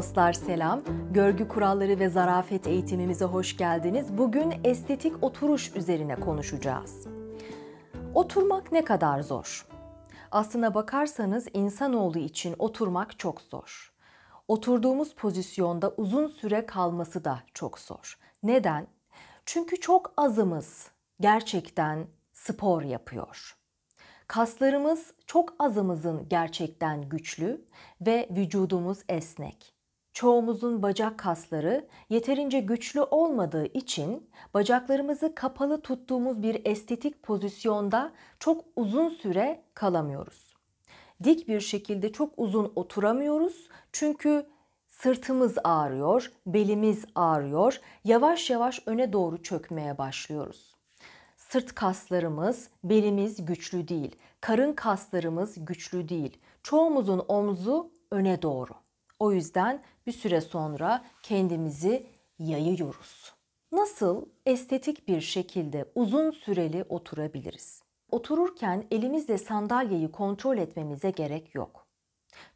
dostlar selam. Görgü kuralları ve zarafet eğitimimize hoş geldiniz. Bugün estetik oturuş üzerine konuşacağız. Oturmak ne kadar zor? Aslına bakarsanız insanoğlu için oturmak çok zor. Oturduğumuz pozisyonda uzun süre kalması da çok zor. Neden? Çünkü çok azımız gerçekten spor yapıyor. Kaslarımız çok azımızın gerçekten güçlü ve vücudumuz esnek. Çoğumuzun bacak kasları yeterince güçlü olmadığı için bacaklarımızı kapalı tuttuğumuz bir estetik pozisyonda çok uzun süre kalamıyoruz. Dik bir şekilde çok uzun oturamıyoruz çünkü sırtımız ağrıyor, belimiz ağrıyor, yavaş yavaş öne doğru çökmeye başlıyoruz. Sırt kaslarımız, belimiz güçlü değil, karın kaslarımız güçlü değil. Çoğumuzun omzu öne doğru. O yüzden bir süre sonra kendimizi yayıyoruz. Nasıl estetik bir şekilde uzun süreli oturabiliriz? Otururken elimizle sandalyeyi kontrol etmemize gerek yok.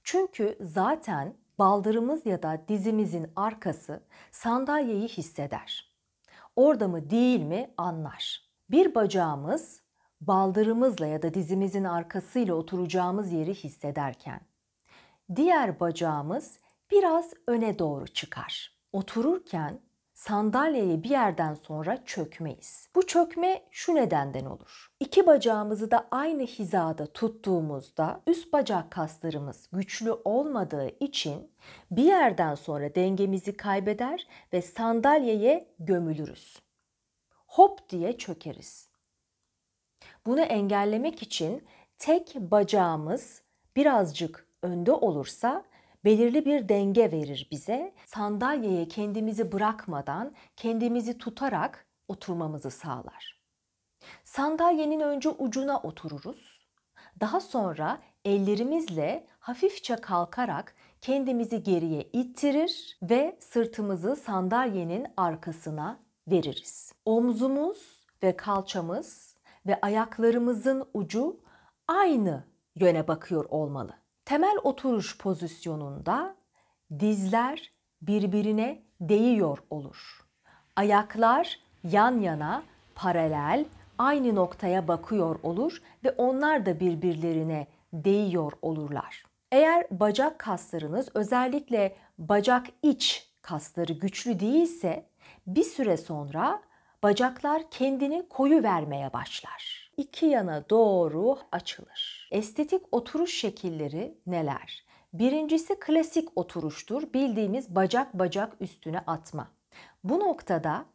Çünkü zaten baldırımız ya da dizimizin arkası sandalyeyi hisseder. Orada mı değil mi anlar. Bir bacağımız baldırımızla ya da dizimizin arkasıyla oturacağımız yeri hissederken diğer bacağımız biraz öne doğru çıkar. Otururken sandalyeye bir yerden sonra çökmeyiz. Bu çökme şu nedenden olur. İki bacağımızı da aynı hizada tuttuğumuzda üst bacak kaslarımız güçlü olmadığı için bir yerden sonra dengemizi kaybeder ve sandalyeye gömülürüz. Hop diye çökeriz. Bunu engellemek için tek bacağımız birazcık önde olursa belirli bir denge verir bize. Sandalyeye kendimizi bırakmadan, kendimizi tutarak oturmamızı sağlar. Sandalyenin önce ucuna otururuz. Daha sonra ellerimizle hafifçe kalkarak kendimizi geriye ittirir ve sırtımızı sandalyenin arkasına veririz. Omzumuz ve kalçamız ve ayaklarımızın ucu aynı yöne bakıyor olmalı. Temel oturuş pozisyonunda dizler birbirine değiyor olur. Ayaklar yan yana, paralel, aynı noktaya bakıyor olur ve onlar da birbirlerine değiyor olurlar. Eğer bacak kaslarınız özellikle bacak iç kasları güçlü değilse bir süre sonra bacaklar kendini koyu vermeye başlar iki yana doğru açılır. Estetik oturuş şekilleri neler? Birincisi klasik oturuştur. Bildiğimiz bacak bacak üstüne atma. Bu noktada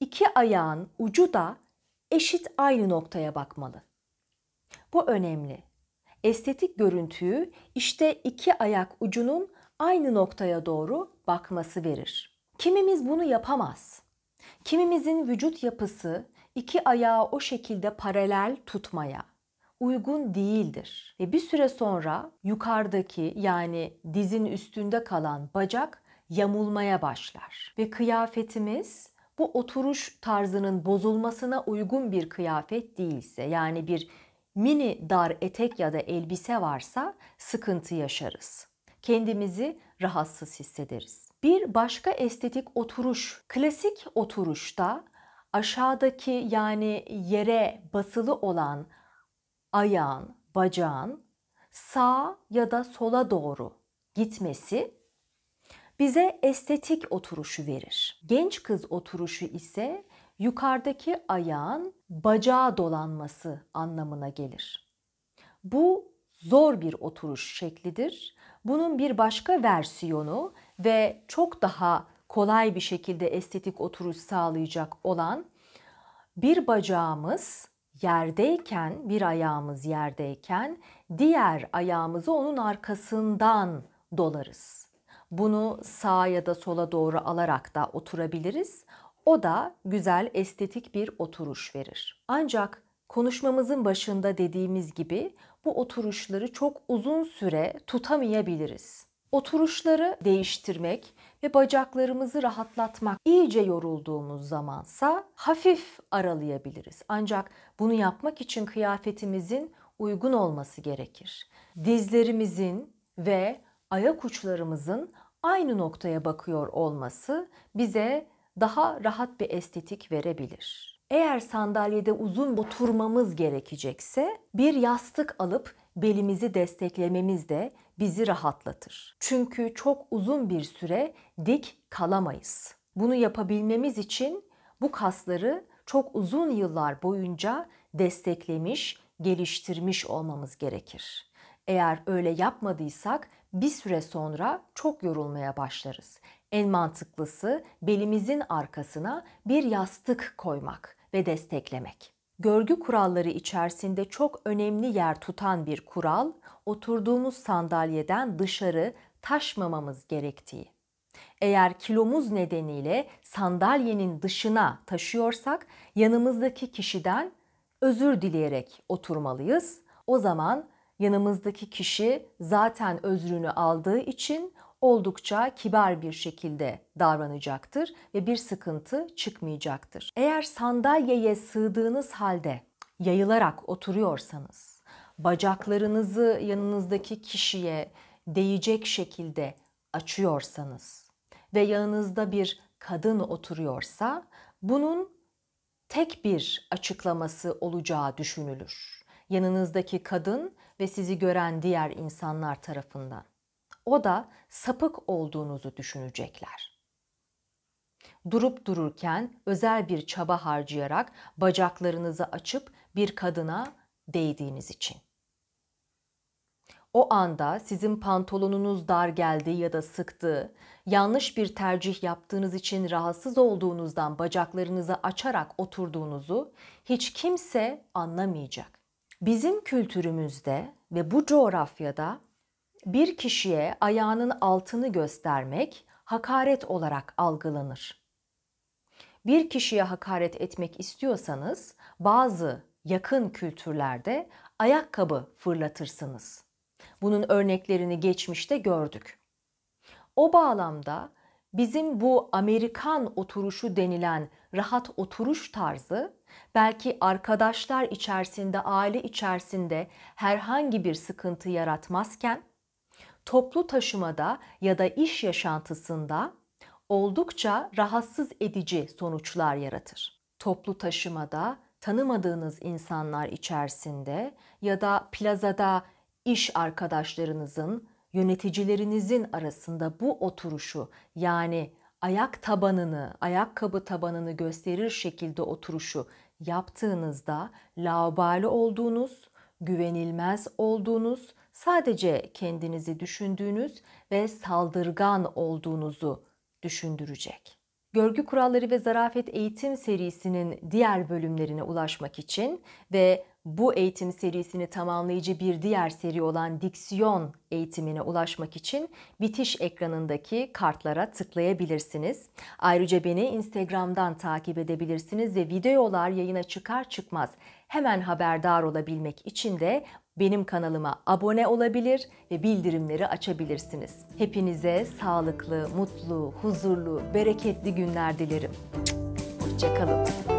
iki ayağın ucu da eşit aynı noktaya bakmalı. Bu önemli. Estetik görüntüyü işte iki ayak ucunun aynı noktaya doğru bakması verir. Kimimiz bunu yapamaz. Kimimizin vücut yapısı iki ayağı o şekilde paralel tutmaya uygun değildir. Ve bir süre sonra yukarıdaki yani dizin üstünde kalan bacak yamulmaya başlar. Ve kıyafetimiz bu oturuş tarzının bozulmasına uygun bir kıyafet değilse yani bir mini dar etek ya da elbise varsa sıkıntı yaşarız. Kendimizi rahatsız hissederiz. Bir başka estetik oturuş, klasik oturuşta aşağıdaki yani yere basılı olan ayağın, bacağın sağ ya da sola doğru gitmesi bize estetik oturuşu verir. Genç kız oturuşu ise yukarıdaki ayağın bacağa dolanması anlamına gelir. Bu zor bir oturuş şeklidir. Bunun bir başka versiyonu ve çok daha kolay bir şekilde estetik oturuş sağlayacak olan bir bacağımız yerdeyken, bir ayağımız yerdeyken diğer ayağımızı onun arkasından dolarız. Bunu sağa ya da sola doğru alarak da oturabiliriz. O da güzel estetik bir oturuş verir. Ancak konuşmamızın başında dediğimiz gibi bu oturuşları çok uzun süre tutamayabiliriz. Oturuşları değiştirmek ve bacaklarımızı rahatlatmak. iyice yorulduğumuz zamansa hafif aralayabiliriz. Ancak bunu yapmak için kıyafetimizin uygun olması gerekir. Dizlerimizin ve ayak uçlarımızın aynı noktaya bakıyor olması bize daha rahat bir estetik verebilir. Eğer sandalyede uzun oturmamız gerekecekse bir yastık alıp belimizi desteklememiz de bizi rahatlatır. Çünkü çok uzun bir süre dik kalamayız. Bunu yapabilmemiz için bu kasları çok uzun yıllar boyunca desteklemiş, geliştirmiş olmamız gerekir. Eğer öyle yapmadıysak bir süre sonra çok yorulmaya başlarız. En mantıklısı belimizin arkasına bir yastık koymak ve desteklemek. Görgü kuralları içerisinde çok önemli yer tutan bir kural, oturduğumuz sandalyeden dışarı taşmamamız gerektiği. Eğer kilomuz nedeniyle sandalyenin dışına taşıyorsak yanımızdaki kişiden özür dileyerek oturmalıyız. O zaman yanımızdaki kişi zaten özrünü aldığı için oldukça kibar bir şekilde davranacaktır ve bir sıkıntı çıkmayacaktır. Eğer sandalyeye sığdığınız halde yayılarak oturuyorsanız, bacaklarınızı yanınızdaki kişiye değecek şekilde açıyorsanız ve yanınızda bir kadın oturuyorsa bunun tek bir açıklaması olacağı düşünülür. Yanınızdaki kadın ve sizi gören diğer insanlar tarafından o da sapık olduğunuzu düşünecekler. Durup dururken özel bir çaba harcayarak bacaklarınızı açıp bir kadına değdiğiniz için. O anda sizin pantolonunuz dar geldi ya da sıktı, yanlış bir tercih yaptığınız için rahatsız olduğunuzdan bacaklarınızı açarak oturduğunuzu hiç kimse anlamayacak. Bizim kültürümüzde ve bu coğrafyada bir kişiye ayağının altını göstermek hakaret olarak algılanır. Bir kişiye hakaret etmek istiyorsanız bazı yakın kültürlerde ayakkabı fırlatırsınız. Bunun örneklerini geçmişte gördük. O bağlamda bizim bu Amerikan oturuşu denilen rahat oturuş tarzı belki arkadaşlar içerisinde, aile içerisinde herhangi bir sıkıntı yaratmazken toplu taşımada ya da iş yaşantısında oldukça rahatsız edici sonuçlar yaratır. Toplu taşımada tanımadığınız insanlar içerisinde ya da plazada iş arkadaşlarınızın, yöneticilerinizin arasında bu oturuşu yani ayak tabanını, ayakkabı tabanını gösterir şekilde oturuşu yaptığınızda laubali olduğunuz, güvenilmez olduğunuz sadece kendinizi düşündüğünüz ve saldırgan olduğunuzu düşündürecek. Görgü kuralları ve zarafet eğitim serisinin diğer bölümlerine ulaşmak için ve bu eğitim serisini tamamlayıcı bir diğer seri olan diksiyon eğitimine ulaşmak için bitiş ekranındaki kartlara tıklayabilirsiniz. Ayrıca beni Instagram'dan takip edebilirsiniz ve videolar yayına çıkar çıkmaz hemen haberdar olabilmek için de benim kanalıma abone olabilir ve bildirimleri açabilirsiniz. Hepinize sağlıklı, mutlu, huzurlu, bereketli günler dilerim. Hoşçakalın.